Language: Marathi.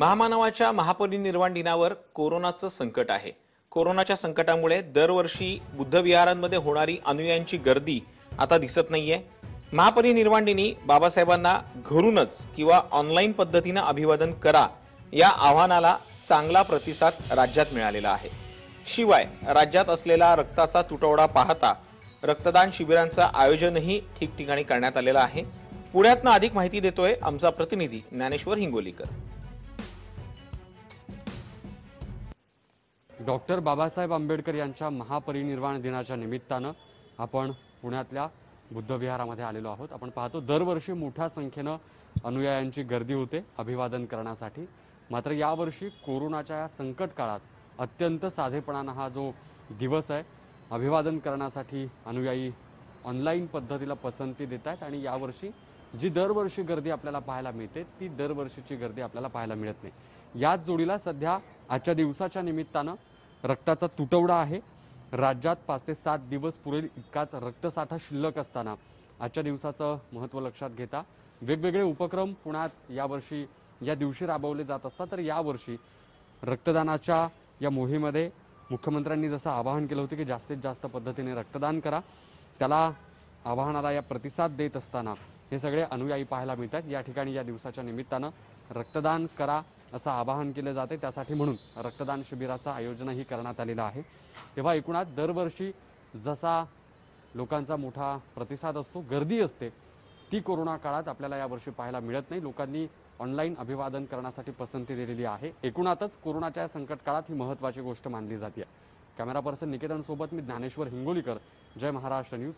महामानवाच्या महापरिनिर्वाण दिनावर कोरोनाचं संकट आहे कोरोनाच्या संकटामुळे दरवर्षी बुद्धविहारांमध्ये होणारी अनुयांची गर्दी आता दिसत नाहीये महापरिनिर्वाण दिनी बाबासाहेबांना घरूनच किंवा ऑनलाईन पद्धतीनं अभिवादन करा या आव्हानाला चांगला प्रतिसाद राज्यात मिळालेला आहे शिवाय राज्यात असलेला रक्ताचा तुटवडा पाहता रक्तदान शिबिरांचं आयोजनही ठिकठिकाणी करण्यात आलेलं आहे पुण्यातनं अधिक माहिती देतोय आमचा प्रतिनिधी ज्ञानेश्वर हिंगोलीकर डॉक्टर बाबासाहेब आंबेडकर यांच्या महापरिनिर्वाण दिनाच्या निमित्तानं आपण पुण्यातल्या बुद्धविहारामध्ये आलेलो आहोत आपण पाहतो दरवर्षी मोठ्या संख्येनं अनुयायांची गर्दी होते अभिवादन करण्यासाठी मात्र यावर्षी कोरोनाच्या या संकट काळात अत्यंत साधेपणानं हा जो दिवस आहे अभिवादन करण्यासाठी अनुयायी ऑनलाईन पद्धतीला पसंती देत आहेत आणि यावर्षी जी दरवर्षी गर्दी आपल्याला पाहायला मिळते ती दरवर्षीची गर्दी आपल्याला पाहायला मिळत नाही याच जोडीला सध्या आजच्या दिवसाच्या निमित्तानं रक्ताचा तुटवडा आहे राज्यात पाच ते सात दिवस पुरेल इतकाच रक्तसाठा शिल्लक असताना आजच्या दिवसाचं महत्त्व लक्षात घेता वेगवेगळे उपक्रम पुण्यात यावर्षी या दिवशी राबवले जात असतात तर यावर्षी रक्तदानाच्या या मोहिमेमध्ये मुख्यमंत्र्यांनी जसं आवाहन केलं होतं की जास्तीत जास्त पद्धतीने रक्तदान करा त्याला आवाहनाला या प्रतिसाद देत असताना हे सगळे अनुयायी पाहायला मिळतात या ठिकाणी या दिवसाच्या निमित्तानं रक्तदान करा असं आवाहन केलं जाते त्यासाठी म्हणून रक्तदान शिबिराचं आयोजनही करण्यात आलेलं आहे तेव्हा एकूणात दरवर्षी जसा लोकांचा मोठा प्रतिसाद असतो गर्दी असते ती कोरोना काळात आपल्याला यावर्षी पाहायला मिळत नाही लोकांनी ऑनलाईन अभिवादन करण्यासाठी पसंती दिलेली आहे एकूणातच कोरोनाच्या संकट काळात ही महत्त्वाची गोष्ट मानली जाते कॅमेरा पर्सन निकेतनसोबत मी ज्ञानेश्वर हिंगोलीकर जय महाराष्ट्र न्यूज